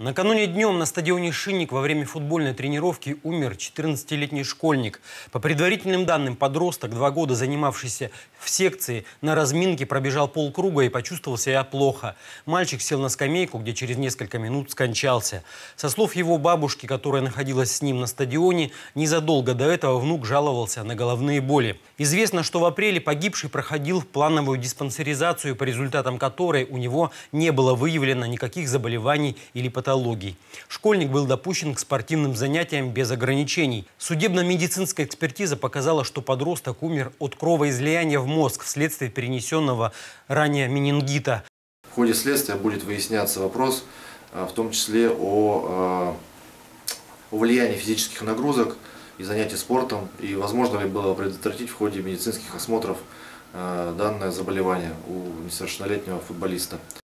Накануне днем на стадионе «Шинник» во время футбольной тренировки умер 14-летний школьник. По предварительным данным, подросток, два года занимавшийся в секции, на разминке пробежал полкруга и почувствовал себя плохо. Мальчик сел на скамейку, где через несколько минут скончался. Со слов его бабушки, которая находилась с ним на стадионе, незадолго до этого внук жаловался на головные боли. Известно, что в апреле погибший проходил плановую диспансеризацию, по результатам которой у него не было выявлено никаких заболеваний или патологий патологий. Школьник был допущен к спортивным занятиям без ограничений. Судебно-медицинская экспертиза показала, что подросток умер от кровоизлияния в мозг вследствие перенесенного ранее менингита. В ходе следствия будет выясняться вопрос, э, в том числе о, э, о влиянии физических нагрузок и занятий спортом, и возможно ли было предотвратить в ходе медицинских осмотров э, данное заболевание у несовершеннолетнего футболиста.